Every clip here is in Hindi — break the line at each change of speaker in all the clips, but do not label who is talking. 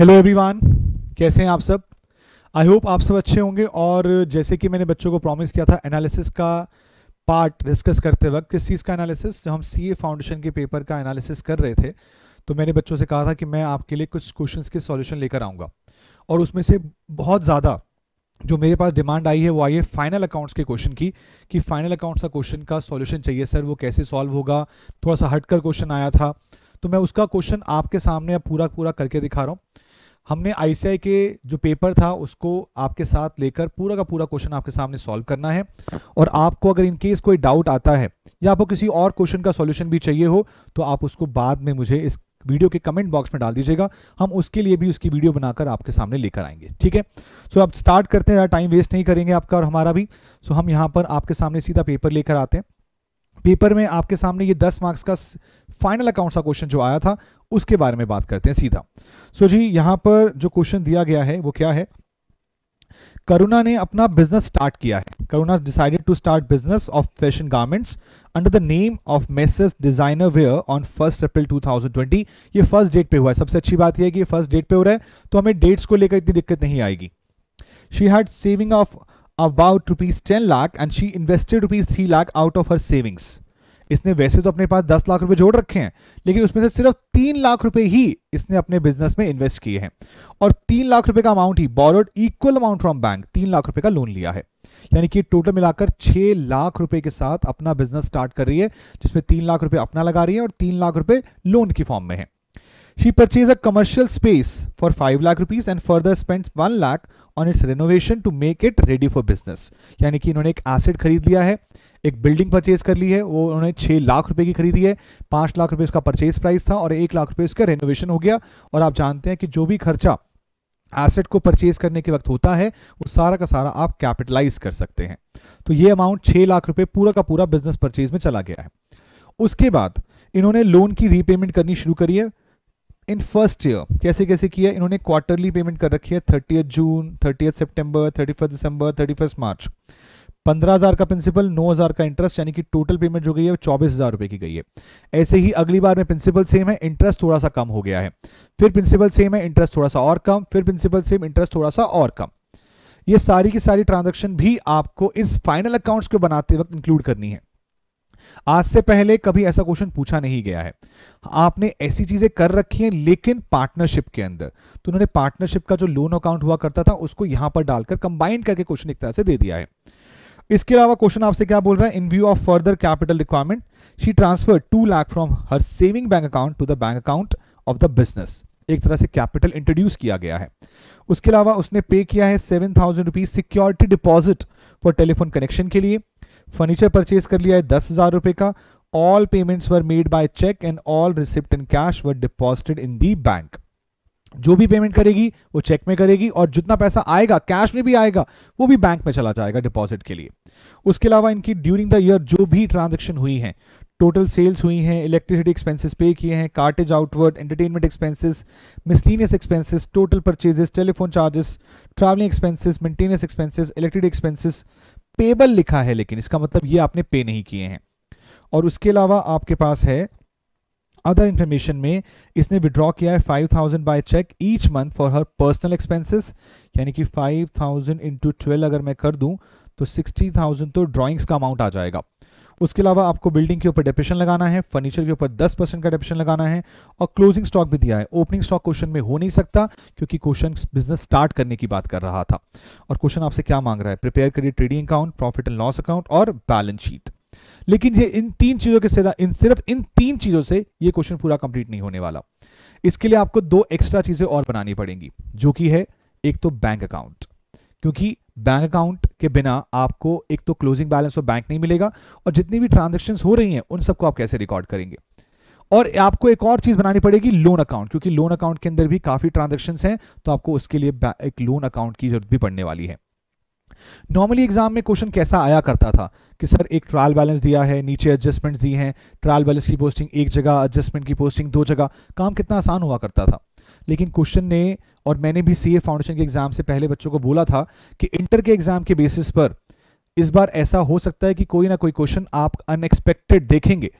हेलो एवरीवन कैसे हैं आप सब आई होप आप सब अच्छे होंगे और जैसे कि मैंने बच्चों को प्रॉमिस किया था एनालिसिस का पार्ट डिस्कस करते वक्त किस चीज़ का एनालिसिस जब हम सीए फाउंडेशन के पेपर का एनालिसिस कर रहे थे तो मैंने बच्चों से कहा था कि मैं आपके लिए कुछ क्वेश्चंस के सॉल्यूशन लेकर आऊँगा और उसमें से बहुत ज़्यादा जो मेरे पास डिमांड आई है वो आई है फाइनल अकाउंट्स के क्वेश्चन की कि फाइनल अकाउंट्स का क्वेश्चन का सोल्यूशन चाहिए सर वो कैसे सॉल्व होगा थोड़ा सा हट क्वेश्चन आया था तो मैं उसका क्वेश्चन आपके सामने पूरा पूरा करके दिखा रहा हूँ हमने आईसीआई के जो पेपर था उसको आपके साथ लेकर पूरा का पूरा क्वेश्चन आपके सामने सॉल्व करना है और आपको अगर इनकेस कोई डाउट आता है या आपको किसी और क्वेश्चन का सॉल्यूशन भी चाहिए हो तो आप उसको बाद में मुझे इस वीडियो के कमेंट बॉक्स में डाल दीजिएगा हम उसके लिए भी उसकी वीडियो बनाकर आपके सामने लेकर आएंगे ठीक है सो आप स्टार्ट करते हैं टाइम वेस्ट नहीं करेंगे आपका और हमारा भी सो हम यहाँ पर आपके सामने सीधा पेपर लेकर आते हैं पेपर में आपके सामने ये दस मार्क्स का फाइनल अकाउंट्स का क्वेश्चन जो आया था उसके बारे में बात करते हैं सीधा सो जी यहां पर जो क्वेश्चन दिया गया है वो क्या है करुणा ने अपना बिजनेस स्टार्ट किया है Karuna decided to start business of fashion garments under the name of messrs designer wear on first April 2020 ये फर्स्ट डेट पे हुआ है सबसे अच्छी बात यह है कि फर्स्ट डेट पे हो रहा है तो हमें डेट्स को लेकर इतनी दिक्कत नहीं आएगी she had saving of about rupees ten lakh and she invested rupees three lakh out of her savings इसने वैसे तो अपने पास दस लाख रुपए जोड़ रखे हैं लेकिन उसमें से सिर्फ तीन लाख रुपए ही इसने अपने बिजनेस में इन्वेस्ट किए हैं और तीन लाख रुपए का अमाउंट ही borrowed equal amount from bank तीन लाख रुपए का लोन लिया है यानी कि टोटल मिलाकर छह लाख रुपए के साथ अपना बिजनेस स्टार्ट कर रही है जिसमें तीन लाख रुपए अपना लगा रही है और तीन लाख रुपए लोन की फॉर्म में है he purchase a commercial space for five lakh rupees and further spend one lakh on its renovation to make it ready for business यानी कि इन्होंने एक एसिड खरीद लिया है एक बिल्डिंग परचेज कर ली है वो उन्होंने छह लाख रुपए की खरीदी है पांच लाख रुपए उसका परचेज प्राइस था और एक लाख रुपए उसका रेनोवेशन हो गया और आप जानते हैं कि जो भी खर्चा एसेट को परचेज करने के वक्त होता है वो सारा का सारा आप कैपिटलाइज कर सकते हैं तो ये अमाउंट छह लाख रुपए पूरा का पूरा बिजनेस परचेज में चला गया है उसके बाद इन्होंने लोन की रीपेमेंट करनी शुरू करी है इन फर्स्ट ईयर कैसे कैसे किया इन्होंने क्वार्टरली पेमेंट कर रखी है थर्टी जून थर्टी सितंबर थर्टी दिसंबर थर्टी मार्च पंद्रह हज़ार का प्रिंसिपल नौ हज़ार का इंटरेस्ट यानी कि टोटल पेमेंट जो गई है चौबीस हज़ार रुपये की गई है ऐसे ही अगली बार में प्रिंसिपल सेम है इंटरेस्ट थोड़ा सा कम हो गया है फिर प्रिंसिपल सेम है इंटरेस्ट थोड़ा सा और कम फिर प्रिंसिपल सेम इंटरेस्ट थोड़ा सा और कम ये सारी की सारी ट्रांजेक्शन भी आपको इस फाइनल अकाउंट को बनाते वक्त इंक्लूड करनी है आज से पहले कभी ऐसा क्वेश्चन पूछा नहीं गया है आपने ऐसी चीजें कर रखी हैं लेकिन पार्टनरशिप के अंदर तो उन्होंने पार्टनरशिप का जो लोन अकाउंट हुआ करता था उसको यहां पर डालकर कंबाइन करके क्वेश्चन एक तरह से दे दिया है इसके अलावा क्वेश्चन आपसे क्या बोल रहा है in view of further capital requirement she transfer two lakh from her saving bank account to the bank account of the business एक तरह से कैपिटल इंट्रोड्यूस किया गया है उसके अलावा उसने पे किया है seven thousand rupees security deposit for telephone connection के लिए फर्नीचर परचेज कर लिया है दस हजार रुपए का all payments were made by cheque and all receipt and cash were deposited in the bank जो भी पेमेंट करेगी वो चेक में करेगी और जितना पैसा आएगा कैश में भी आएगा वो भी बैंक में चला जाएगा डिपॉजिट के लिए उसके अलावा इनकी ड्यूरिंग द ईयर जो भी ट्रांजेक्शन हुई है टोटल सेल्स हुई हैं इलेक्ट्रिसिटी एक्सपेंसेस पे किए हैं cartage outward entertainment expenses miscellaneous expenses total purchases telephone charges travelling expenses maintenance expenses electricity expenses payable लिखा है लेकिन इसका मतलब ये आपने पे नहीं किए हैं और उसके अलावा आपके पास है अदर इन्फॉर्मेशन में इसने विड्रॉ किया है five thousand by cheque each month for her personal expenses यानी कि फाइव थाउजेंड इंटू ट्वेल्व अगर मैं कर दूं तो सिक्सटी थाउजेंड तो ड्राइंग्स का अमाउंट आ जाएगा उसके अलावा आपको बिल्डिंग के ऊपर डेपिशन लगाना है फर्नीचर के ऊपर 10 परसेंट का डेपिशन लगाना है और क्लोजिंग स्टॉक भी दिया है ओपनिंग स्टॉक क्वेश्चन में हो नहीं सकता क्योंकि क्वेश्चन बिजनेस स्टार्ट करने की बात कर रहा था और क्वेश्चन आपसे क्या मांग रहा है प्रिपेयर करिए trading account profit and loss account और बैलेंस शीट लेकिन ये इन तीन चीजों के सिर्फ इन सिर्फ इन तीन चीजों से ये क्वेश्चन पूरा कंप्लीट नहीं होने वाला इसके लिए आपको दो एक्स्ट्रा चीजें और बनानी पड़ेंगी जो कि है एक तो बैंक अकाउंट क्योंकि बैंक अकाउंट के बिना आपको एक तो क्लोजिंग बैलेंस और बैंक नहीं मिलेगा और जितनी भी ट्रांजेक्शन हो रही है उन सबको आप कैसे रिकॉर्ड करेंगे और आपको एक और चीज बनानी पड़ेगी लोन अकाउंट क्योंकि लोन अकाउंट के अंदर भी काफी ट्रांजेक्शन हैं तो आपको उसके लिए एक लोन अकाउंट की जरूरत भी पड़ने वाली है नॉर्मली एग्जाम में क्वेश्चन कैसा आया करता था कि सर एक ट्रायल बैलेंस दिया है नीचे एडजस्टमेंट दिए हैं ट्रायल बैलेंस की पोस्टिंग एक जगह एडजस्टमेंट की पोस्टिंग दो जगह काम कितना आसान हुआ करता था लेकिन क्वेश्चन ने और मैंने भी सी फाउंडेशन के एग्जाम से पहले बच्चों को बोला था कि इंटर के एग्जाम के बेसिस पर इस बार ऐसा हो सकता है कि कोई ना कोई क्वेश्चन आप अनएक्सपेक्टेड देखेंगे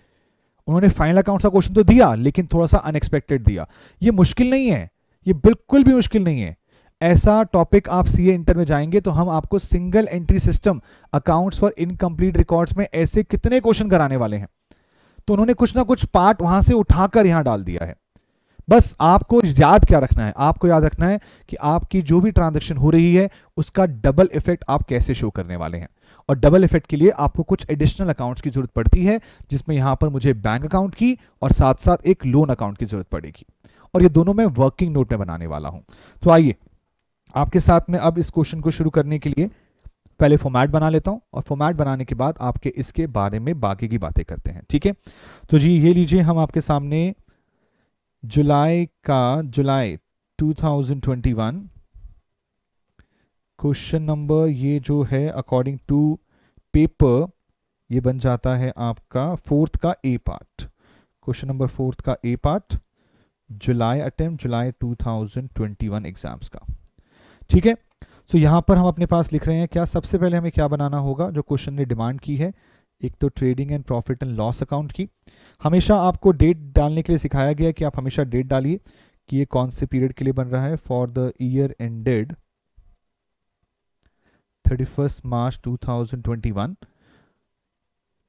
उन्होंने फाइनल अकाउंट का क्वेश्चन तो दिया लेकिन थोड़ा सा अनएक्सपेक्टेड दिया ये मुश्किल नहीं है ये बिल्कुल भी मुश्किल नहीं है ऐसा टॉपिक आप सी ए इंटर में जाएंगे तो हम आपको single entry system accounts for incomplete records में ऐसे कितने क्वेश्चन कराने वाले हैं तो उन्होंने कुछ ना कुछ पार्ट वहां से उठाकर यहां डाल दिया है बस आपको याद क्या रखना है आपको याद रखना है कि आपकी जो भी ट्रांजेक्शन हो रही है उसका डबल इफेक्ट आप कैसे शो करने वाले हैं और डबल इफेक्ट के लिए आपको कुछ एडिशनल अकाउंट्स की जरूरत पड़ती है जिसमें यहां पर मुझे बैंक अकाउंट की और साथ साथ एक लोन अकाउंट की जरूरत पड़ेगी और ये दोनों मैं वर्किंग नोट में बनाने वाला हूं तो आइए आपके साथ में अब इस क्वेश्चन को शुरू करने के लिए पहले फॉर्मेट बना लेता हूं और फॉर्मेट बनाने के बाद आपके इसके बारे में बाकी की बातें करते हैं ठीक है तो जी ये लीजिए हम आपके सामने जुलाई का जुलाई 2021 क्वेश्चन नंबर ये जो है अकॉर्डिंग टू पेपर ये बन जाता है आपका फोर्थ का A part question number fourth का ए पार्ट जुलाई अटेम्प्ट जुलाई 2021 एग्जाम्स का ठीक है सो so, पर हम अपने पास लिख रहे हैं क्या सबसे पहले हमें क्या बनाना होगा जो क्वेश्चन ने डिमांड की है एक तो trading and profit and loss account की हमेशा आपको डेट डालने के लिए सिखाया गया कि आप हमेशा डेट डालिए कि ये कौन से पीरियड के लिए बन रहा है for the year ended first March 2021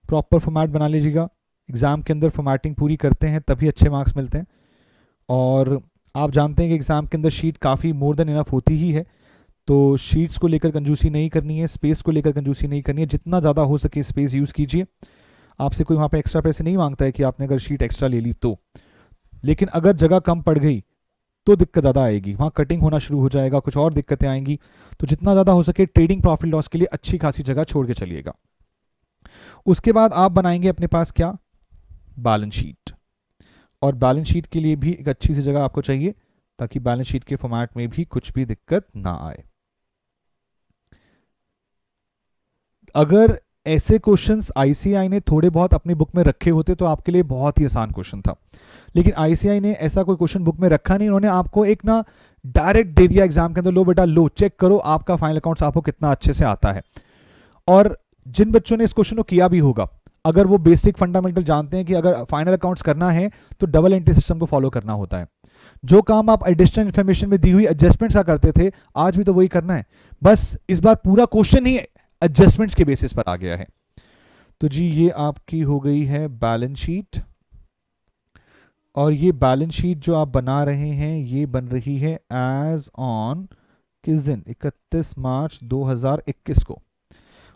proper format बना लीजिएगा एग्ज़ाम के अंदर फॉर्मेटिंग पूरी करते हैं तभी अच्छे मार्क्स मिलते हैं और आप जानते हैं कि एग्ज़ाम के अंदर शीट काफ़ी मोर देन इनफ होती ही है तो शीट्स को लेकर कंजूसी नहीं करनी है स्पेस को लेकर कंजूसी नहीं करनी है जितना ज़्यादा हो सके स्पेस यूज़ कीजिए आपसे कोई वहाँ पे एक्स्ट्रा पैसे नहीं मांगता है कि आपने अगर शीट एक्स्ट्रा ले ली तो लेकिन अगर जगह कम पड़ गई तो दिक्कत ज़्यादा आएगी वहाँ कटिंग होना शुरू हो जाएगा कुछ और दिक्कतें आएंगी तो जितना ज़्यादा हो सके ट्रेडिंग प्रॉफिट लॉस के लिए अच्छी खासी जगह छोड़ के चलिएगा उसके बाद आप बनाएंगे अपने पास क्या बैलेंस शीट और बैलेंस शीट के लिए भी एक अच्छी सी जगह आपको चाहिए ताकि बैलेंस शीट के फॉर्मेट में भी कुछ भी दिक्कत ना आए अगर ऐसे क्वेश्चंस आईसीआई ने थोड़े बहुत अपनी बुक में रखे होते तो आपके लिए बहुत ही आसान क्वेश्चन था लेकिन आईसीआई ने ऐसा कोई क्वेश्चन बुक में रखा नहीं उन्होंने आपको एक ना डायरेक्ट दे दिया एग्जाम के अंदर लो बेटा लो चेक करो आपका फाइनल अकाउंट आपको कितना अच्छे से आता है और जिन बच्चों ने इस क्वेश्चन को किया भी होगा अगर वो बेसिक फंडामेंटल जानते हैं कि अगर फाइनल अकाउंट्स करना है तो डबल एंट्री सिस्टम को फॉलो करना होता है जो काम आप एडिशनल इन्फॉर्मेशन में दी हुई एडजस्टमेंट्स का करते थे आज भी तो वही करना है बस इस बार पूरा क्वेश्चन ही एडजस्टमेंट्स के बेसिस पर आ गया है तो जी ये आपकी हो गई है बैलेंस शीट और ये बैलेंस शीट जो आप बना रहे हैं ये बन रही है एज ऑन किस दिन इकतीस मार्च दो को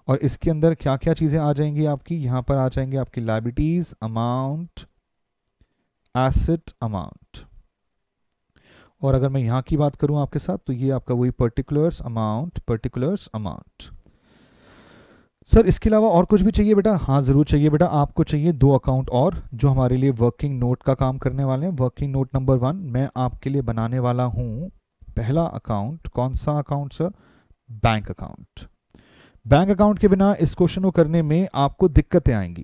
और इसके अंदर क्या क्या चीज़ें आ जाएंगी आपकी यहां पर आ जाएंगे आपकी लाइबिलिटीज अमाउंट एसिड अमाउंट और अगर मैं यहां की बात करूं आपके साथ तो ये आपका वही particulars amount particulars amount sir इसके अलावा और कुछ भी चाहिए बेटा हाँ ज़रूर चाहिए बेटा आपको चाहिए दो अकाउंट और जो हमारे लिए वर्किंग नोट का काम करने वाले हैं वर्किंग नोट नंबर वन मैं आपके लिए बनाने वाला हूं पहला अकाउंट कौन सा account sir bank account bank account के बिना इस क्वेश्चन को करने में आपको दिक्कतें आएंगी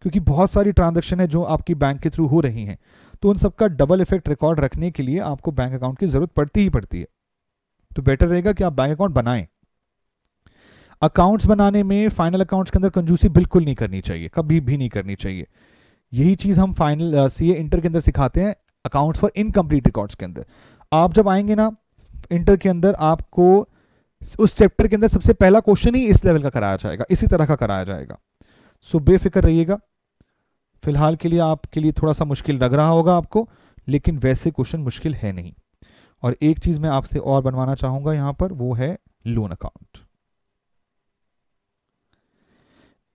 क्योंकि बहुत सारी ट्रांजेक्शन है जो आपकी बैंक के थ्रू हो रही हैं तो उन सबका डबल इफेक्ट रिकॉर्ड रखने के लिए आपको बैंक अकाउंट की जरूरत पड़ती ही पड़ती है तो बेटर रहेगा कि आप बैंक अकाउंट बनाएं अकाउंट्स बनाने में फाइनल अकाउंट्स के अंदर कंजूसी बिल्कुल नहीं करनी चाहिए कभी भी नहीं करनी चाहिए यही चीज हम फाइनल सी ए इंटर के अंदर सिखाते हैं अकाउंट्स फॉर इनकम्प्लीट रिकॉर्ड्स के अंदर आप जब आएंगे ना इंटर के अंदर आपको उस चैप्टर के अंदर सबसे पहला क्वेश्चन ही इस लेवल का कराया जाएगा इसी तरह का कराया जाएगा सो बेफिक्र रहिएगा फिलहाल के लिए आपके लिए थोड़ा सा मुश्किल लग रहा होगा आपको लेकिन वैसे क्वेश्चन मुश्किल है नहीं और एक चीज मैं आपसे और बनवाना चाहूंगा यहां पर वो है लोन अकाउंट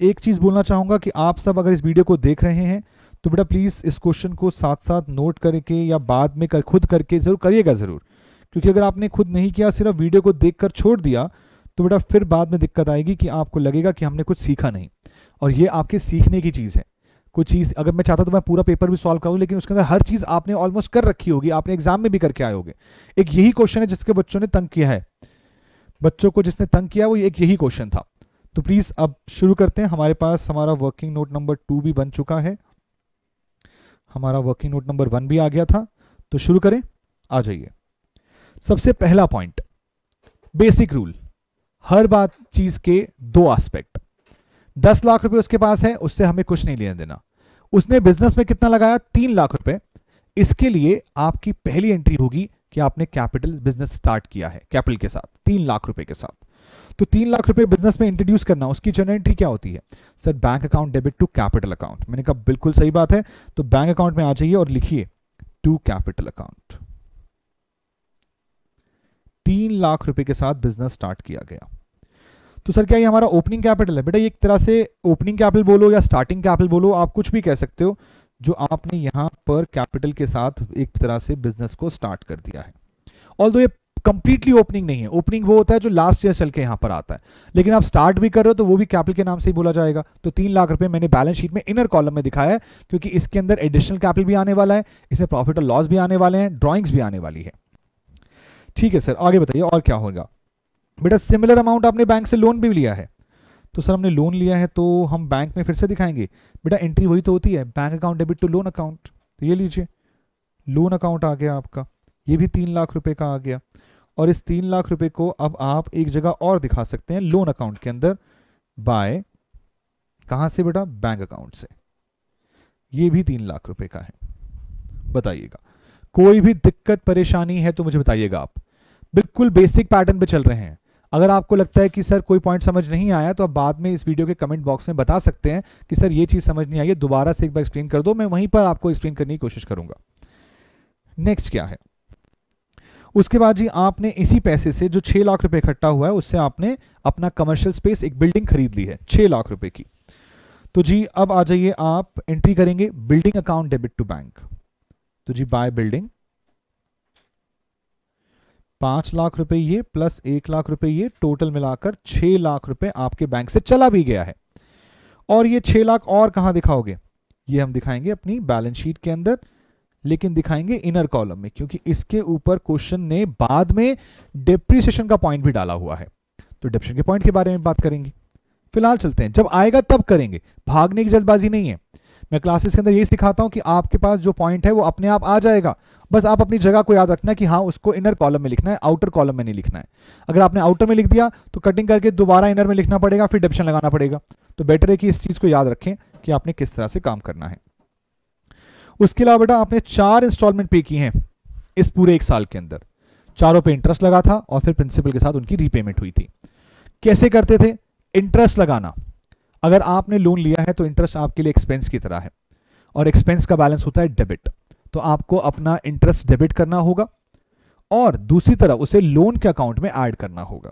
एक चीज बोलना चाहूंगा कि आप सब अगर इस वीडियो को देख रहे हैं तो बेटा प्लीज इस क्वेश्चन को साथ साथ नोट करके या बाद में कर खुद करके जरूर करिएगा जरूर क्योंकि अगर आपने खुद नहीं किया सिर्फ वीडियो को देखकर छोड़ दिया तो बेटा फिर बाद में दिक्कत आएगी कि आपको लगेगा कि हमने कुछ सीखा नहीं और ये आपके सीखने की चीज़ है कुछ चीज़ अगर मैं चाहता तो मैं पूरा पेपर भी सॉल्व करूँ लेकिन उसके अंदर हर चीज़ आपने ऑलमोस्ट कर रखी होगी आपने एग्जाम में भी करके आए होगे एक यही क्वेश्चन है जिसके बच्चों ने तंग किया है बच्चों को जिसने तंग किया वो एक यही क्वेश्चन था तो प्लीज़ अब शुरू करते हैं हमारे पास हमारा वर्किंग नोट नंबर टू भी बन चुका है हमारा वर्किंग नोट नंबर वन भी आ गया था तो शुरू करें आ जाइए सबसे पहला पॉइंट बेसिक रूल हर बात चीज के दो एस्पेक्ट दस लाख रुपए उसके पास है उससे हमें कुछ नहीं लेने देना उसने बिजनेस में कितना लगाया तीन लाख रुपए इसके लिए आपकी पहली एंट्री होगी कि आपने कैपिटल बिजनेस स्टार्ट किया है कैपिटल के साथ तीन लाख रुपए के साथ तो तीन लाख रुपए बिजनेस में इंट्रोड्यूस करना उसकी जनरल एंट्री क्या होती है sir bank account debit to capital account मैंने कहा बिल्कुल सही बात है तो बैंक अकाउंट में आ जाइए और लिखिए टू कैपिटल अकाउंट तीन लाख रुपए के साथ बिजनेस स्टार्ट किया गया तो सर क्या ये हमारा ओपनिंग कैपिटल है बेटा एक तरह से ओपनिंग कैपिटल बोलो या स्टार्टिंग कैपिटल बोलो आप कुछ भी कह सकते हो जो आपने यहां पर कैपिटल के साथ एक तरह से बिजनेस को स्टार्ट कर दिया है ऑल ये कंप्लीटली ओपनिंग नहीं है ओपनिंग वो होता है जो लास्ट ईयर चल के यहां पर आता है लेकिन आप स्टार्ट भी कर रहे हो तो वो भी कैपिटल के नाम से ही बोला जाएगा तो तीन लाख रुपए मैंने बैलेंस शीट में इनर कॉलम में दिखाया है क्योंकि इसके अंदर एडिशनल कैपिटल भी आने वाला है इसमें प्रॉफिट और लॉस भी आने वाले हैं ड्रॉइंग्स भी आने वाली है ठीक है सर आगे बताइए और क्या होगा बेटा सिमिलर अमाउंट आपने बैंक से लोन भी लिया है तो सर हमने लोन लिया है तो हम बैंक में फिर से दिखाएंगे बेटा एंट्री वही तो होती है bank account debit to loan account तो ये लीजिए लोन अकाउंट आ गया आपका ये भी तीन लाख रुपए का आ गया और इस तीन लाख रुपए को अब आप एक जगह और दिखा सकते हैं लोन अकाउंट के अंदर बाय कहां से बेटा बैंक अकाउंट से ये भी तीन लाख रुपए का है बताइएगा कोई भी दिक्कत परेशानी है तो मुझे बताइएगा आप बिल्कुल बेसिक पैटर्न पे चल रहे हैं अगर आपको लगता है कि सर कोई पॉइंट समझ नहीं आया तो आप बाद में इस वीडियो के कमेंट बॉक्स में बता सकते हैं कि सर ये चीज़ समझ नहीं आई है दोबारा से एक बार एक्सप्लेन कर दो मैं वहीं पर आपको एक्सप्लेन करने की कोशिश करूंगा नेक्स्ट क्या है उसके बाद जी आपने इसी पैसे से जो छह लाख रुपए इकट्ठा हुआ है उससे आपने अपना कमर्शियल स्पेस एक बिल्डिंग खरीद ली है छह लाख रुपए की तो जी अब आ जाइए आप एंट्री करेंगे building account debit to bank तो जी बाय बिल्डिंग पांच लाख रुपए ये प्लस एक लाख रुपए ये टोटल मिलाकर छह लाख रुपए आपके बैंक से चला भी गया है और ये छह लाख और कहां दिखाओगे ये हम दिखाएंगे अपनी बैलेंस शीट के अंदर लेकिन दिखाएंगे इनर कॉलम में क्योंकि इसके ऊपर क्वेश्चन ने बाद में डिप्रिसिएशन का पॉइंट भी डाला हुआ है तो डिप्रिशन के पॉइंट के बारे में बात करेंगे फिलहाल चलते हैं जब आएगा तब करेंगे भागने की जल्दबाजी नहीं है मैं क्लासेस के अंदर यही सिखाता हूँ कि आपके पास जो पॉइंट है वो अपने आप आ जाएगा बस आप अपनी जगह को याद रखना है कि हाँ उसको इनर कॉलम में लिखना है आउटर कॉलम में नहीं लिखना है अगर आपने आउटर में लिख दिया तो कटिंग करके दोबारा इनर में लिखना पड़ेगा फिर डिप्शन लगाना पड़ेगा तो बेटर है कि इस चीज़ को याद रखें कि आपने किस तरह से काम करना है उसके अलावा बेटा आपने चार इंस्टॉलमेंट पे की हैं इस पूरे एक साल के अंदर चारों पे इंटरेस्ट लगा था और फिर प्रिंसिपल के साथ उनकी रीपेमेंट हुई थी कैसे करते थे इंटरेस्ट लगाना अगर आपने लोन लिया है तो इंटरेस्ट आपके लिए एक्सपेंस की तरह है और एक्सपेंस का बैलेंस होता है डेबिट तो आपको अपना इंटरेस्ट डेबिट करना होगा और दूसरी तरफ उसे लोन के अकाउंट में ऐड करना होगा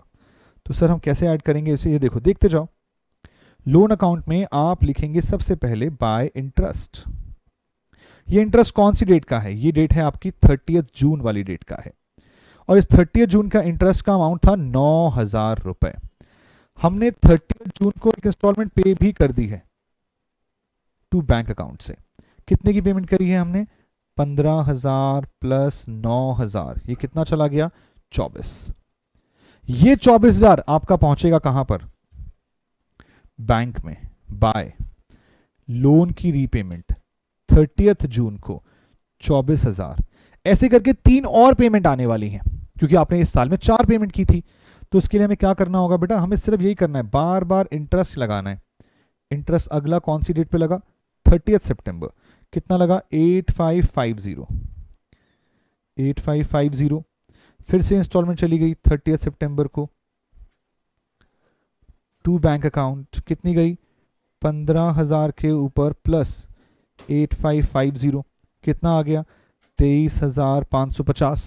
तो सर हम कैसे ऐड करेंगे इसे ये देखो देखते जाओ लोन अकाउंट में आप लिखेंगे सबसे पहले बाय इंटरेस्ट ये इंटरेस्ट कौन सी डेट का है ये डेट है आपकी थर्टी जून वाली डेट का है और इस थर्टी जून का इंटरेस्ट का अमाउंट था नौ हजार रुपए हमने थर्टी जून को एक इंस्टॉलमेंट पे भी कर दी है टू बैंक अकाउंट से कितने की पेमेंट करी है हमने पंद्रह हजार प्लस नौ हजार ये कितना चला गया चौबीस ये चौबीस हजार आपका पहुंचेगा कहां पर बैंक में बाय लोन की रीपेमेंट थर्टियथ जून को चौबीस हजार ऐसे करके तीन और पेमेंट आने वाली हैं क्योंकि आपने इस साल में चार पेमेंट की थी तो उसके लिए हमें क्या करना होगा बेटा हमें सिर्फ यही करना है बार बार इंटरेस्ट लगाना है इंटरेस्ट अगला कौन सी डेट पे लगा थर्टी सितंबर कितना लगा eight five five zero eight five five zero फिर से इंस्टॉलमेंट चली गई थर्टी सितंबर को टू बैंक अकाउंट कितनी गई पंद्रह हजार के ऊपर plus eight five five zero कितना आ गया तेईस हजार पाँच सौ पचास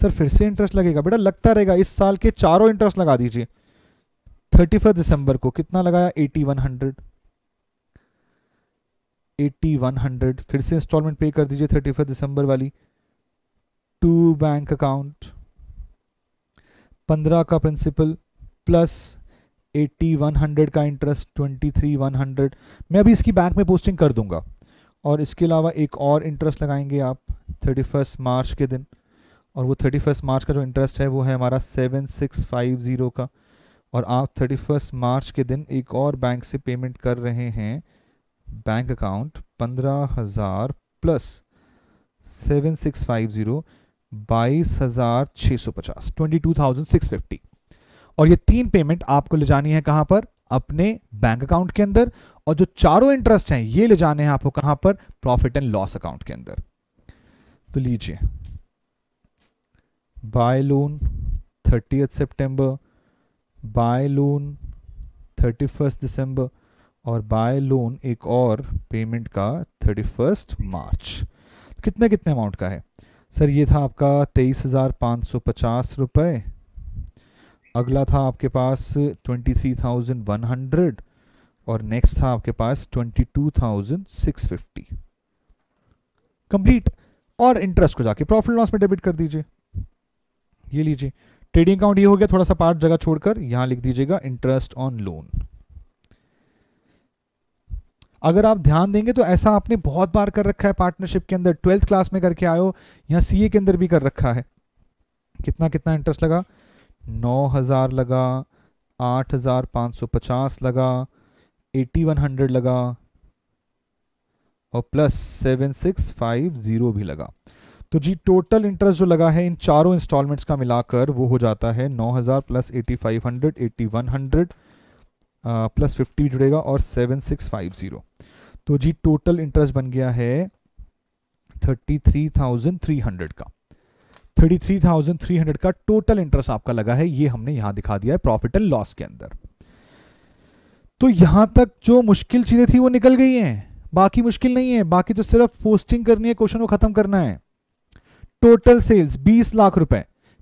सर फिर से इंटरेस्ट लगेगा बेटा लगता रहेगा इस साल के चारों इंटरेस्ट लगा दीजिए थर्टी फर्स्ट दिसंबर को कितना लगाया eighty one hundred eighty one hundred फिर से इंस्टॉलमेंट पे कर दीजिए थर्टी फर्स्ट दिसंबर वाली टू बैंक अकाउंट पंद्रह का principal plus eighty one hundred का interest twenty three one hundred मैं अभी इसकी बैंक में पोस्टिंग कर दूंगा और इसके अलावा एक और इंटरेस्ट लगाएंगे आप थर्टी फर्स्ट मार्च के दिन और वो थर्टी फर्स्ट मार्च का जो इंटरेस्ट है वो है हमारा सेवन सिक्स फाइव ज़ीरो का और आप थर्टी फर्स्ट मार्च के दिन एक और बैंक से पेमेंट कर रहे हैं बैंक अकाउंट पंद्रह हज़ार plus seven six five zero बाईस हज़ार छः सौ पचास twenty two thousand six fifty और ये तीन पेमेंट आपको ले जानी है कहाँ पर अपने बैंक अकाउंट के अंदर और जो चारों इंटरेस्ट हैं ये ले जाने हैं आपको कहाँ पर प्रॉफिट एंड लॉस अकाउंट के अंदर तो लीजिए by loan loan 30th by loan thirty first दिसंबर और बाय लोन एक और पेमेंट का थर्टी फर्स्ट मार्च तो कितने कितने अमाउंट का है सर ये था आपका तेईस हज़ार पाँच सौ पचास रुपये अगला था आपके पास twenty three thousand one hundred और नेक्स्ट था आपके पास twenty two thousand six fifty complete और इंटरेस्ट को जाके प्रॉफिट लॉस में डेबिट कर दीजिए ये लीजिए ट्रेडिंग अकाउंट ये हो गया थोड़ा सा पार्ट जगह छोड़कर यहां लिख दीजिएगा इंटरेस्ट ऑन लोन अगर आप ध्यान देंगे तो ऐसा आपने बहुत बार कर रखा है पार्टनरशिप के अंदर ट्वेल्थ क्लास में करके आयो यहां सीए के अंदर भी कर रखा है कितना कितना इंटरेस्ट लगा नौ हजार लगा आठ हजार पांच सौ पचास लगा एटी वन हंड्रेड लगा और plus seven six five zero भी लगा तो जी टोटल इंटरेस्ट जो लगा है इन चारों इंस्टॉलमेंट्स का मिलाकर वो हो जाता है 9000 प्लस 8500 8100 प्लस फिफ्टी जुड़ेगा और 7650 तो जी टोटल इंटरेस्ट बन गया है 33,300 का 33,300 का टोटल इंटरेस्ट आपका लगा है ये हमने यहां दिखा दिया है प्रॉफिट एंड लॉस के अंदर तो यहां तक जो मुश्किल चीजें थी वो निकल गई हैं बाकी मुश्किल नहीं है बाकी तो सिर्फ पोस्टिंग करनी है क्वेश्चन को खत्म करना है टोटल सेल्स बीस लाख रुपए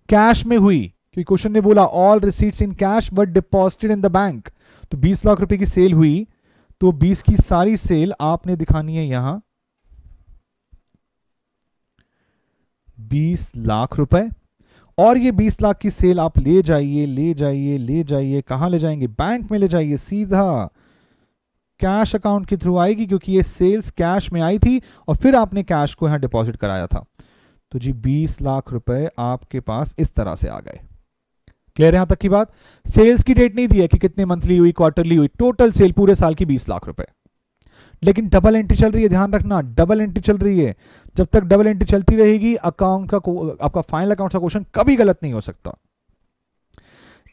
कैश में हुई क्योंकि क्वेश्चन ने बोला all receipts in cash were deposited in the bank तो बीस लाख रुपए की सेल हुई तो बीस की सारी सेल आपने दिखानी है यहां बीस लाख रुपए और ये 20 लाख की सेल आप ले जाइए ले जाइए ले जाइए कहां ले जाएंगे बैंक में ले जाइए सीधा कैश अकाउंट के थ्रू आएगी क्योंकि ये सेल्स कैश में आई थी और फिर आपने कैश को यहां डिपॉजिट कराया था तो जी बीस लाख रुपए आपके पास इस तरह से आ गए क्लियर यहां तक की बात सेल्स की डेट नहीं दी है कि कितने मंथली हुई क्वार्टरली हुई टोटल सेल पूरे साल की बीस लाख रुपए लेकिन डबल एंट्री चल रही है ध्यान रखना डबल एंट्री चल रही है जब तक डबल एंट्री चलती रहेगी अकाउंट का आपका फाइनल अकाउंट का क्वेश्चन कभी गलत नहीं हो सकता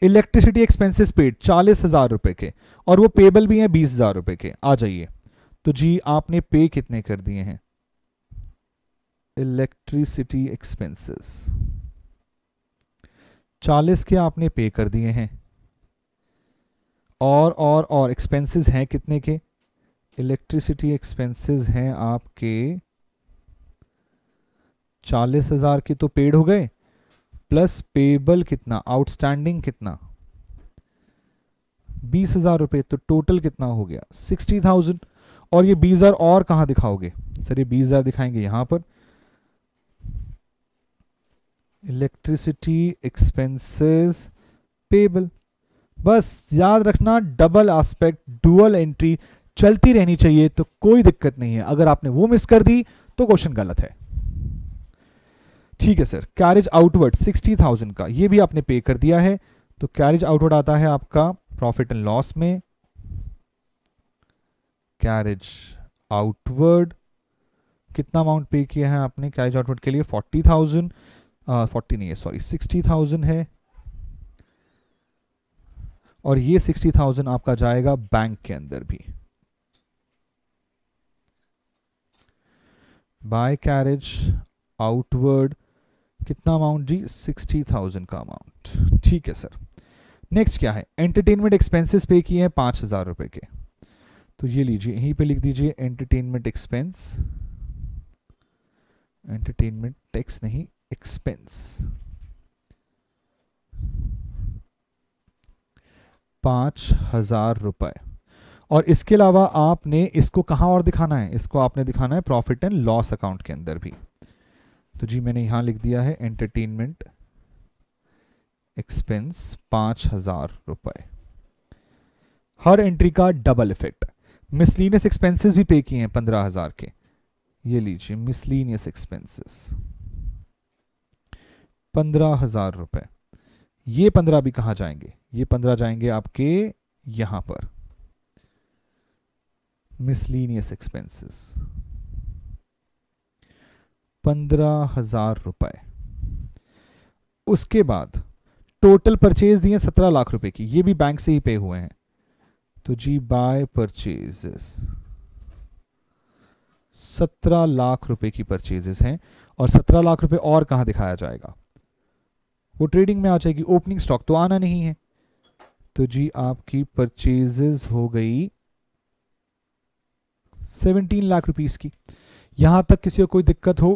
इलेक्ट्रिसिटी एक्सपेंसेस पेड चालीस हजार रुपए के और वो पेबल भी है बीस हजार रुपए के आ जाइए तो जी आपने पे कितने कर दिए हैं इलेक्ट्रिसिटी एक्सपेंसेस चालीस के आपने पे कर दिए हैं और और और एक्सपेंसेस हैं कितने के इलेक्ट्रिसिटी एक्सपेंसेस हैं आपके चालीस हजार के तो पेड हो गए प्लस पेबल कितना आउटस्टैंडिंग कितना बीस हजार रुपए तो टोटल कितना हो गया सिक्सटी थाउजेंड और ये बीस हजार और कहां दिखाओगे सर ये बीस हजार दिखाएंगे यहां पर इलेक्ट्रिसिटी एक्सपेंसेस पेबल बस याद रखना डबल एस्पेक्ट डुअल एंट्री चलती रहनी चाहिए तो कोई दिक्कत नहीं है अगर आपने वो मिस कर दी तो क्वेश्चन गलत है ठीक है sir carriage outward sixty thousand का ये भी आपने पे कर दिया है तो कैरेज आउटवर्ड आता है आपका प्रॉफिट एंड लॉस में कैरेज आउटवर्ड कितना अमाउंट पे किया है आपने कैरेज आउटवर्ड के लिए फोर्टी थाउजेंड फोर्टी नहीं है सॉरी सिक्सटी थाउजेंड है और ये सिक्सटी थाउजेंड आपका जाएगा बैंक के अंदर भी बाय कैरेज आउटवर्ड कितना अमाउंट जी सिक्सटी थाउजेंड का अमाउंट ठीक है सर नेक्स्ट क्या है एंटरटेनमेंट एक्सपेंसेस पे किए हैं पांच हज़ार रुपए के तो ये लीजिए यहीं पे लिख दीजिए एंटरटेनमेंट एक्सपेंस एंटरटेनमेंट टैक्स नहीं एक्सपेंस पांच हजार रुपए और इसके अलावा आपने इसको कहां और दिखाना है इसको आपने दिखाना है प्रॉफिट एंड लॉस अकाउंट के अंदर भी तो जी मैंने यहां लिख दिया है एंटरटेनमेंट एक्सपेंस पांच हजार रुपए हर एंट्री का डबल इफेक्ट मिसलिनियस एक्सपेंसेस भी पे किए हैं पंद्रह हजार के ये लीजिए मिसलिनियस एक्सपेंसेस पंद्रह हजार रुपए ये पंद्रह भी कहां जाएंगे ये पंद्रह जाएंगे आपके यहां पर मिसलिनियस एक्सपेंसेस पंद्रह हजार रुपए उसके बाद टोटल परचेज दिए सत्रह लाख रुपए की ये भी बैंक से ही पे हुए हैं तो जी बाय परचेजेस सत्रह लाख रुपए की परचेजेस हैं और सत्रह लाख रुपए और कहां दिखाया जाएगा वो ट्रेडिंग में आ जाएगी ओपनिंग स्टॉक तो आना नहीं है तो जी आपकी परचेजेस हो गई सेवनटीन लाख रुपीस की यहां तक किसी को कोई दिक्कत हो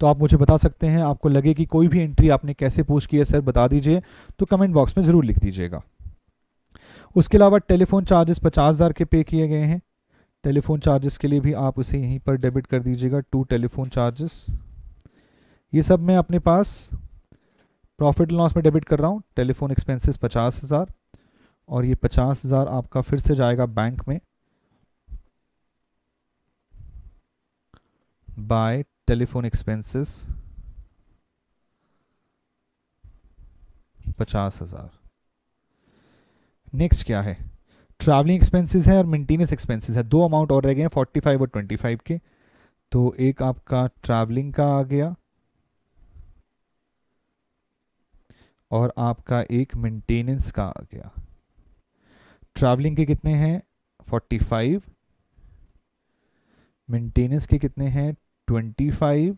तो आप मुझे बता सकते हैं आपको लगे कि कोई भी एंट्री आपने कैसे पोस्ट की है सर बता दीजिए तो कमेंट बॉक्स में ज़रूर लिख दीजिएगा उसके अलावा टेलीफोन चार्जेस पचास हज़ार के पे किए गए हैं टेलीफोन चार्जेस के लिए भी आप उसे यहीं पर डेबिट कर दीजिएगा टू टेलीफोन चार्जेस ये सब मैं अपने पास प्रॉफिट लॉस में डेबिट कर रहा हूँ टेलीफोन एक्सपेंसेस पचास हज़ार और ये पचास हज़ार आपका फिर से जाएगा बैंक में बाय टेलीफोन एक्सपेंसेस पचास हज़ार नेक्स्ट क्या है ट्रैवलिंग एक्सपेंसेस है और मेंटेनेंस एक्सपेंसेस है दो अमाउंट और रह गए हैं फोर्टी फाइव और ट्वेंटी फाइव के तो एक आपका ट्रैवलिंग का आ गया और आपका एक मेंटेनेंस का आ गया ट्रैवलिंग के कितने हैं 45 मेंटेनेंस के कितने हैं 25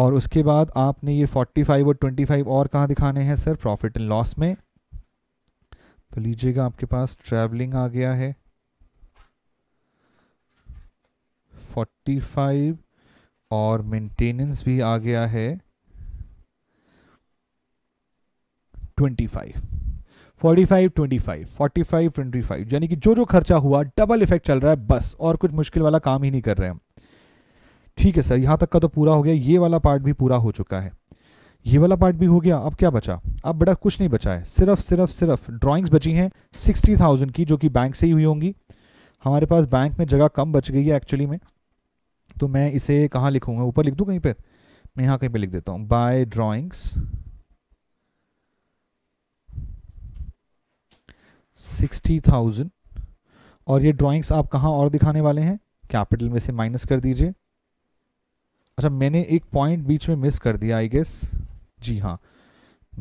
और उसके बाद आपने ये 45 और 25 और कहाँ दिखाने हैं सर प्रॉफिट एंड लॉस में तो लीजिएगा आपके पास ट्रैवलिंग आ गया है 45 और मेंटेनेंस भी आ गया है 25 45 25 45 यानी कि जो जो खर्चा हुआ डबल इफेक्ट चल रहा है बस और कुछ मुश्किल वाला काम ही नहीं कर रहे हम ठीक है सर यहां तक का तो पूरा हो गया ये वाला पार्ट भी पूरा हो चुका है ये वाला पार्ट भी हो गया अब क्या बचा अब बड़ा कुछ नहीं बचा है सिर्फ सिर्फ सिर्फ ड्राइंग्स बची हैं सिक्सटी थाउजेंड की जो कि बैंक से ही हुई होंगी हमारे पास बैंक में जगह कम बच गई है एक्चुअली में तो मैं इसे कहाँ लिखूंगा ऊपर लिख दूँ कहीं पर मैं यहाँ कहीं पर लिख देता हूँ बाय ड्राइंग्स सिक्सटी थाउजेंड और ये ड्राइंग्स आप कहाँ और दिखाने वाले हैं कैपिटल में से माइनस कर दीजिए अच्छा मैंने एक पॉइंट बीच में मिस कर दिया आई गेस जी हाँ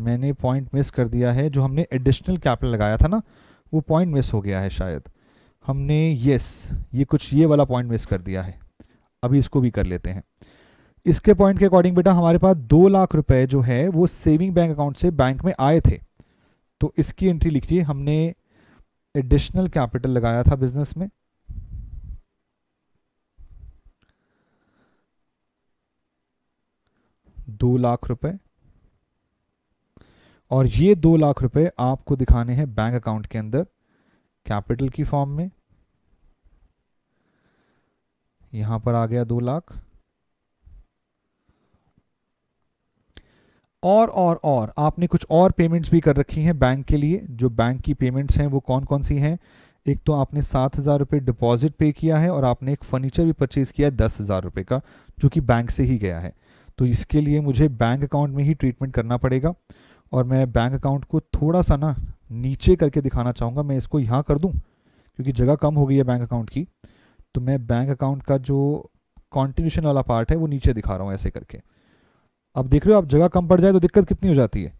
मैंने पॉइंट मिस कर दिया है जो हमने एडिशनल कैपिटल लगाया था ना वो पॉइंट मिस हो गया है शायद हमने यस ये कुछ ये वाला पॉइंट मिस कर दिया है अभी इसको भी कर लेते हैं इसके पॉइंट के अकॉर्डिंग बेटा हमारे पास दो लाख रुपए जो है वो सेविंग बैंक अकाउंट से बैंक में आए थे तो इसकी एंट्री लिखिए हमने एडिशनल कैपिटल लगाया था बिजनेस में दो लाख रुपए और ये दो लाख रुपए आपको दिखाने हैं बैंक अकाउंट के अंदर कैपिटल की फॉर्म में यहां पर आ गया दो लाख और और और आपने कुछ और पेमेंट्स भी कर रखी हैं बैंक के लिए जो बैंक की पेमेंट्स हैं वो कौन कौन सी हैं एक तो आपने सात हज़ार रुपये डिपॉजिट पे किया है और आपने एक फर्नीचर भी परचेज़ किया है दस हज़ार रुपये का जो कि बैंक से ही गया है तो इसके लिए मुझे बैंक अकाउंट में ही ट्रीटमेंट करना पड़ेगा और मैं बैंक अकाउंट को थोड़ा सा ना नीचे करके दिखाना चाहूँगा मैं इसको यहाँ कर दूँ क्योंकि जगह कम हो गई है बैंक अकाउंट की तो मैं बैंक अकाउंट का जो कॉन्टीन्यूशन वाला पार्ट है वो नीचे दिखा रहा हूँ ऐसे करके अब देख रहे हो आप जगह कम पड़ जाए तो दिक्कत कितनी हो जाती है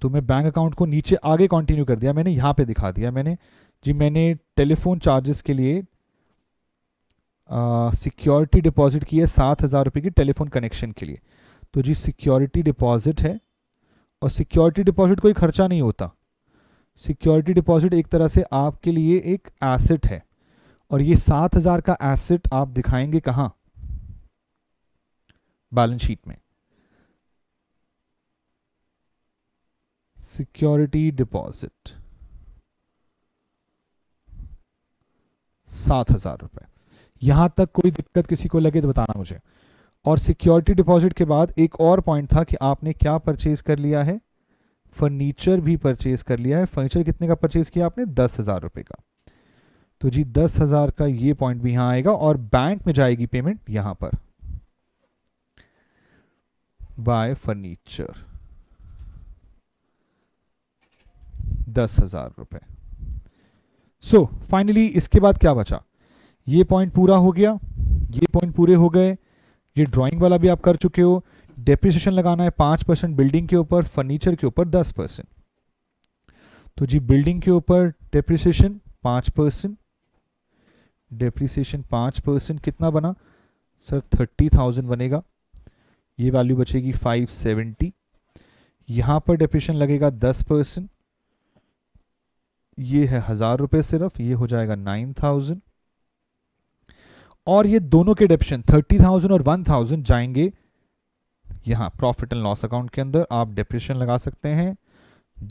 तो मैं बैंक अकाउंट को नीचे आगे कंटिन्यू कर दिया मैंने यहां पे दिखा दिया मैंने जी मैंने टेलीफोन चार्जेस के लिए सिक्योरिटी डिपॉजिट की है सात हज़ार रुपए की टेलीफोन कनेक्शन के लिए तो जी सिक्योरिटी डिपॉजिट है और सिक्योरिटी डिपॉजिट कोई खर्चा नहीं होता सिक्योरिटी डिपॉजिट एक तरह से आपके लिए एक एसेट है और ये सात हज़ार का एसेट आप दिखाएंगे कहाँ बैलेंस शीट में सिक्योरिटी डिपॉजिट सात हजार रुपए यहां तक कोई दिक्कत किसी को लगे तो बताना मुझे और सिक्योरिटी डिपॉजिट के बाद एक और पॉइंट था कि आपने क्या परचेज कर लिया है फर्नीचर भी परचेज कर लिया है फर्नीचर कितने का परचेज किया आपने दस हजार रुपए का तो जी दस हजार का ये पॉइंट भी यहां आएगा और बैंक में जाएगी पेमेंट यहां पर बाय फर्नीचर दस हजार रुपए सो फाइनली इसके बाद क्या बचा ये पॉइंट पूरा हो गया ये पॉइंट पूरे हो गए ये ड्राइंग वाला भी आप कर चुके हो डेप्रिसिएशन लगाना है पांच परसेंट बिल्डिंग के ऊपर फर्नीचर के ऊपर दस परसेंट तो जी बिल्डिंग के ऊपर डेप्रिसिएशन पांच परसेंट डेप्रिसिएशन पांच परसेंट कितना बना सर थर्टी थाउजेंड बनेगा ये वैल्यू बचेगी 570 यहाँ पर डिप्रेशन लगेगा 10 परसेंट ये है हजार रुपये सिर्फ ये हो जाएगा 9000 और ये दोनों के डेप्रिशन 30,000 और 1000 जाएंगे यहाँ प्रॉफिट एंड लॉस अकाउंट के अंदर आप डिप्रेशन लगा सकते हैं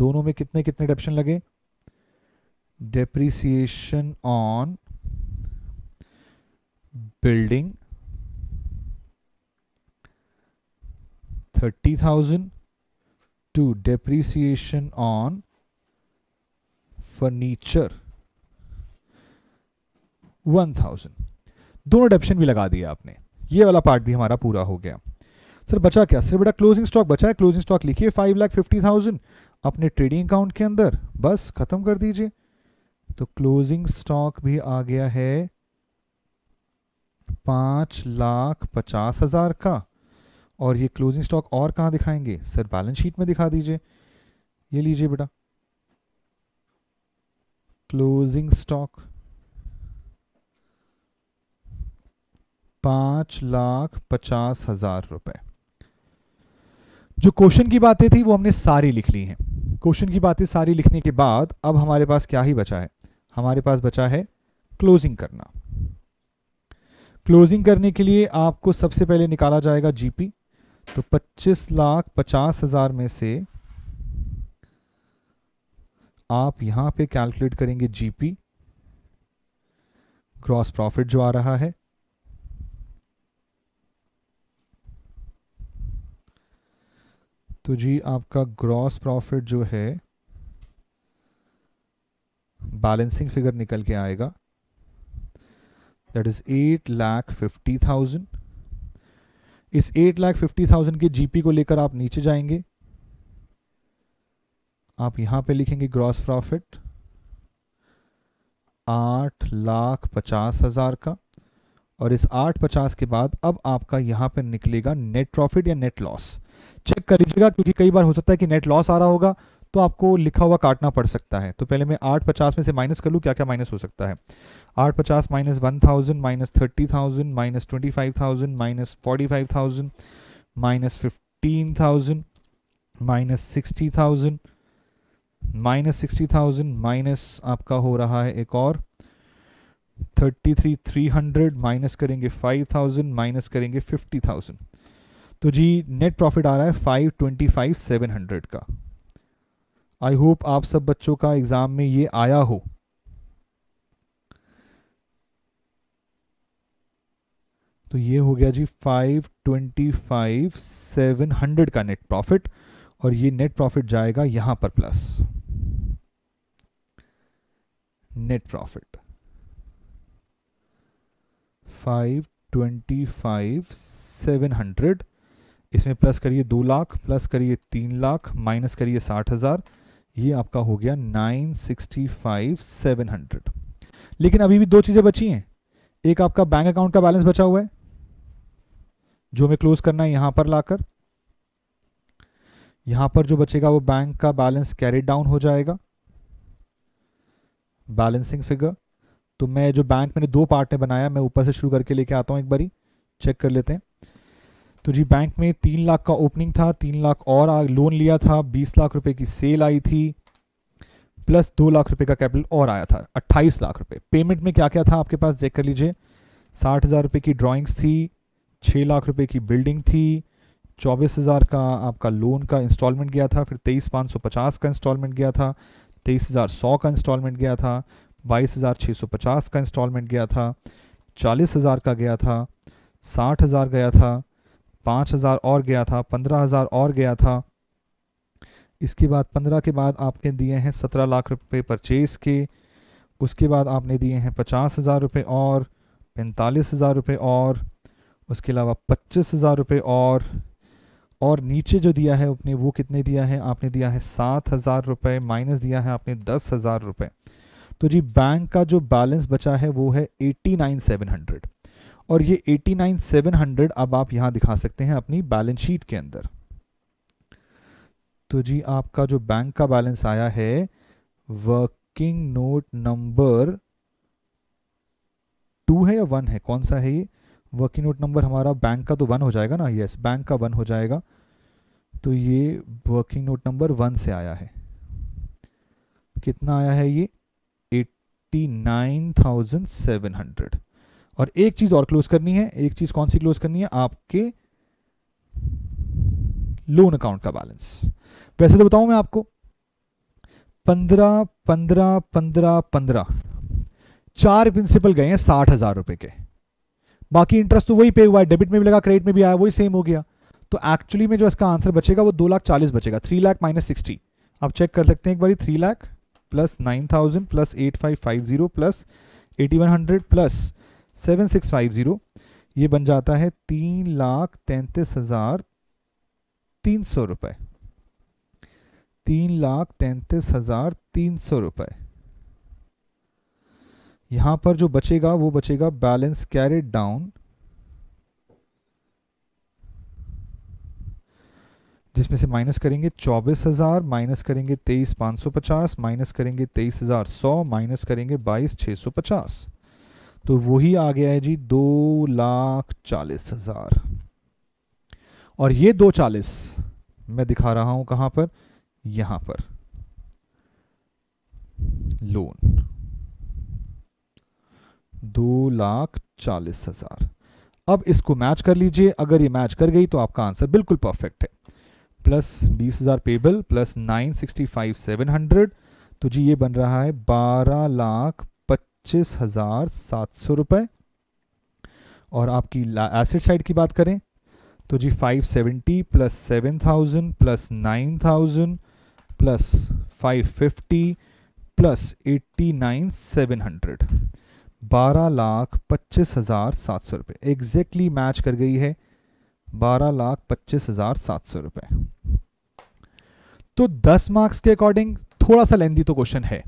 दोनों में कितने कितने डेप्रिशन लगे depreciation on building thousand to depreciation on furniture 1000 दोनों डेप्शन भी लगा दिया आपने ये वाला पार्ट भी हमारा पूरा हो गया सर बचा क्या सर बेटा क्लोजिंग स्टॉक बचा है क्लोजिंग स्टॉक लिखिए फाइव लाख फिफ्टी थाउजेंड अपने ट्रेडिंग अकाउंट के अंदर बस खत्म कर दीजिए तो क्लोजिंग स्टॉक भी आ गया है पांच लाख पचास हजार का और ये क्लोजिंग स्टॉक और कहाँ दिखाएंगे सर बैलेंस शीट में दिखा दीजिए ये लीजिए बेटा क्लोजिंग स्टॉक पांच लाख पचास हजार रुपए जो क्वेश्चन की बातें थी वो हमने सारी लिख ली हैं क्वेश्चन की बातें सारी लिखने के बाद अब हमारे पास क्या ही बचा है हमारे पास बचा है क्लोजिंग करना क्लोजिंग करने के लिए आपको सबसे पहले निकाला जाएगा जीपी तो पच्चीस लाख पचास हज़ार में से आप यहां पे कैलकुलेट करेंगे जीपी ग्रॉस प्रॉफिट जो आ रहा है तो जी आपका ग्रॉस प्रॉफिट जो है बैलेंसिंग फिगर निकल के आएगा that is eight lakh fifty thousand इस एट लाख फिफ्टी थाउजेंड के जीपी को लेकर आप नीचे जाएंगे आप यहां पे लिखेंगे ग्रॉस प्रॉफिट आठ लाख पचास हजार का और इस आठ पचास के बाद अब आपका यहां पे निकलेगा नेट प्रॉफिट या नेट लॉस चेक कर लीजिएगा क्योंकि कई बार हो सकता है कि नेट लॉस आ रहा होगा तो आपको लिखा हुआ काटना पड़ सकता है तो पहले मैं आठ पचास में से माइनस कर लूँ क्या क्या माइनस हो सकता है आठ पचास minus one thousand minus thirty thousand minus twenty five thousand minus forty five thousand minus fifteen thousand minus sixty thousand minus sixty thousand minus आपका हो रहा है एक और thirty three three hundred minus करेंगे फाइव थाउजेंड माइनस करेंगे फिफ्टी थाउजेंड तो जी नेट प्रॉफिट आ रहा है five twenty five seven hundred का आई होप आप सब बच्चों का एग्ज़ाम में ये आया हो तो ये हो गया जी five twenty five seven hundred का नेट प्रॉफिट और ये नेट प्रॉफिट जाएगा यहां पर plus net profit five twenty five seven hundred इसमें प्लस करिए दो लाख प्लस करिए तीन लाख माइनस करिए साठ हज़ार ये आपका हो गया nine sixty five seven hundred लेकिन अभी भी दो चीज़ें बची हैं एक आपका बैंक अकाउंट का बैलेंस बचा हुआ है जो हमें क्लोज करना है यहां पर लाकर यहां पर जो बचेगा वो बैंक का बैलेंस कैरी डाउन हो जाएगा बैलेंसिंग फिगर तो मैं जो बैंक मैंने दो पार्ट में बनाया मैं ऊपर से शुरू करके लेके आता हूं एक बारी चेक कर लेते हैं तो जी बैंक में तीन लाख का ओपनिंग था तीन लाख और लोन लिया था बीस लाख रुपए की सेल आई थी प्लस दो लाख रुपए का कैपिटल और आया था अट्ठाईस लाख रुपए पेमेंट में क्या क्या था आपके पास चेक कर लीजिए साठ हज़ार रुपये की ड्राइंग्स थी छः लाख रुपए की बिल्डिंग थी चौबीस हज़ार का आपका लोन का इंस्टॉलमेंट गया था फिर तेईस पाँच सौ पचास का इंस्टॉलमेंट गया था तेईस हज़ार सौ का इंस्टॉलमेंट गया था बाईस हज़ार छः सौ पचास का इंस्टॉलमेंट गया था चालीस हज़ार का गया था साठ हज़ार गया था पाँच हज़ार और गया था पंद्रह हज़ार और गया था इसके बाद पंद्रह के बाद आपने दिए हैं सत्रह लाख रुपए परचेज़ के उसके बाद आपने दिए हैं पचास हज़ार रुपये और पैंतालीस हज़ार रुपये और उसके अलावा पच्चीस हज़ार रुपये और और नीचे जो दिया है अपने वो कितने दिया है आपने दिया है सात हज़ार रुपये माइनस दिया है आपने दस हज़ार रुपये तो जी बैंक का जो बैलेंस बचा है वो है एटी नाइन सेवन हंड्रेड और ये 89,700 अब आप यहां दिखा सकते हैं अपनी बैलेंस शीट के अंदर तो जी आपका जो बैंक का बैलेंस आया है वर्किंग नोट नंबर टू है या वन है कौन सा है ये वर्किंग नोट नंबर हमारा बैंक का तो वन हो जाएगा ना यस बैंक का वन हो जाएगा तो ये वर्किंग नोट नंबर वन से आया है कितना आया है ये eighty nine thousand seven hundred और एक चीज और क्लोज करनी है एक चीज कौन सी क्लोज करनी है आपके लोन अकाउंट का बैलेंस वैसे तो बताऊं मैं आपको पंद्रह पंद्रह पंद्रह पंद्रह चार प्रिंसिपल गए हैं साठ हजार रुपए के बाकी इंटरेस्ट तो वही पे हुआ है डेबिट में भी लगा क्रेडिट में भी आया वही सेम हो गया तो एक्चुअली में जो इसका आंसर बचेगा वो दो लाख चालीस बचेगा थ्री लाख माइनस सिक्सटी आप चेक कर सकते हैं एक बार three lakh plus nine thousand plus eight five five zero plus eighty one hundred plus seven six five zero ये बन जाता है तीन लाख तैंतीस हज़ार तीन सौ रुपये तीन लाख तैंतीस हज़ार तीन सौ रुपये यहां पर जो बचेगा वो बचेगा बैलेंस कैरेट डाउन जिसमें से माइनस करेंगे चौबीस हज़ार माइनस करेंगे तेईस पांच सौ पचास माइनस करेंगे तेईस हज़ार सौ माइनस करेंगे बाईस छह सौ पचास तो वही आ गया है जी दो लाख चालीस हजार और ये दो चालीस मैं दिखा रहा हूं कहां पर यहां पर लोन दो लाख चालीस हजार अब इसको मैच कर लीजिए अगर ये मैच कर गई तो आपका आंसर बिल्कुल परफेक्ट है प्लस बीस हजार payable plus nine sixty five seven hundred तो जी ये बन रहा है बारह लाख पच्चीस हजार सात सौ रुपये और आपकी एसिड साइड की बात करें तो जी 570 plus seven thousand plus nine thousand plus five fifty plus eighty nine seven hundred बारह लाख पच्चीस हजार सात सौ रुपये एग्जैक्टली मैच कर गई है बारह लाख पच्चीस हजार सात सौ रुपये तो दस मार्क्स के अकॉर्डिंग थोड़ा सा लेंदी तो क्वेश्चन है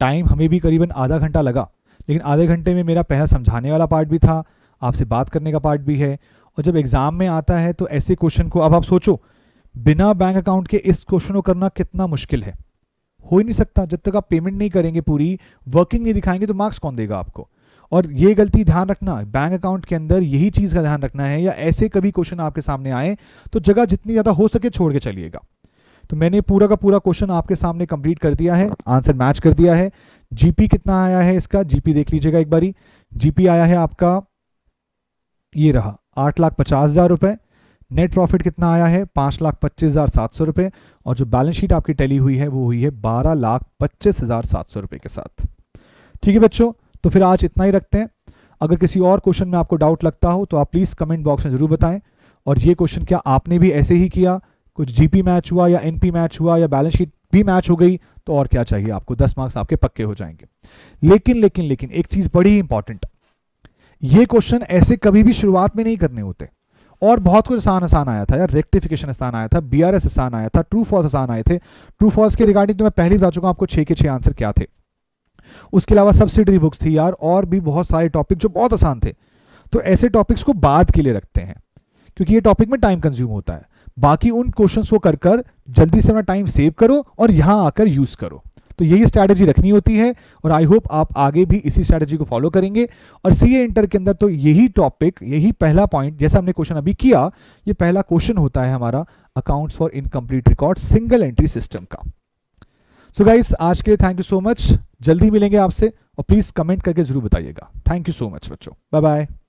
टाइम हमें भी करीबन आधा घंटा लगा लेकिन आधे घंटे में मेरा पहला समझाने वाला पार्ट भी था आपसे बात करने का पार्ट भी है और जब एग्ज़ाम में आता है तो ऐसे क्वेश्चन को अब आप सोचो बिना बैंक अकाउंट के इस क्वेश्चन को करना कितना मुश्किल है हो ही नहीं सकता जब तक आप पेमेंट नहीं करेंगे पूरी वर्किंग नहीं दिखाएंगे तो मार्क्स कौन देगा आपको और ये गलती ध्यान रखना बैंक अकाउंट के अंदर यही चीज़ का ध्यान रखना है या ऐसे कभी क्वेश्चन आपके सामने आए तो जगह जितनी ज़्यादा हो सके छोड़ के चलिएगा तो मैंने पूरा का पूरा क्वेश्चन आपके सामने कंप्लीट कर दिया है आंसर मैच कर दिया है जीपी कितना आया है इसका जीपी देख लीजिएगा एक बारी जीपी आया है आपका ये रहा आठ लाख पचास हजार रुपए नेट प्रॉफिट कितना आया है पांच लाख पच्चीस हजार सात सौ रुपए और जो बैलेंस शीट आपकी टैली हुई है वो हुई है बारह लाख पच्चीस हजार सात सौ रुपए के साथ ठीक है बच्चों तो फिर आज इतना ही रखते हैं अगर किसी और क्वेश्चन में आपको डाउट लगता हो तो आप प्लीज कमेंट बॉक्स में जरूर बताएं और ये क्वेश्चन क्या आपने भी ऐसे ही किया कुछ जीपी मैच हुआ या एनपी मैच हुआ या बैलेंस शीट भी मैच हो गई तो और क्या चाहिए आपको दस मार्क्स आपके पक्के हो जाएंगे लेकिन लेकिन लेकिन एक चीज बड़ी इंपॉर्टेंट ये क्वेश्चन ऐसे कभी भी शुरुआत में नहीं करने होते और बहुत कुछ आसान आसान आया था यार रेक्टिफिकेशन आसान आया था बीआरएस आसान आया था ट्रू फॉल्स आसान आए थे ट्रू फॉल्स के रिगार्डिंग तो मैं पहले बता चुका आपको छह के छह आंसर क्या थे उसके अलावा सब्सिडरी बुक्स थी यार और भी बहुत सारे टॉपिक जो बहुत आसान थे तो ऐसे टॉपिक्स को बाद के लिए रखते हैं क्योंकि ये टॉपिक में टाइम कंज्यूम होता है बाकी उन क्वेश्चंस को कर कर जल्दी से अपना टाइम सेव करो और यहां आकर यूज करो तो यही स्ट्रैटेजी रखनी होती है और आई होप आप आगे भी इसी स्ट्रैटेजी को फॉलो करेंगे और सी इंटर के अंदर तो यही टॉपिक यही पहला पॉइंट जैसा हमने क्वेश्चन अभी किया ये पहला क्वेश्चन होता है हमारा accounts for incomplete record single entry system का सो so गाइस आज के लिए थैंक यू सो मच जल्दी मिलेंगे आपसे और प्लीज कमेंट करके जरूर बताइएगा थैंक यू सो मच बच्चों बाय बाय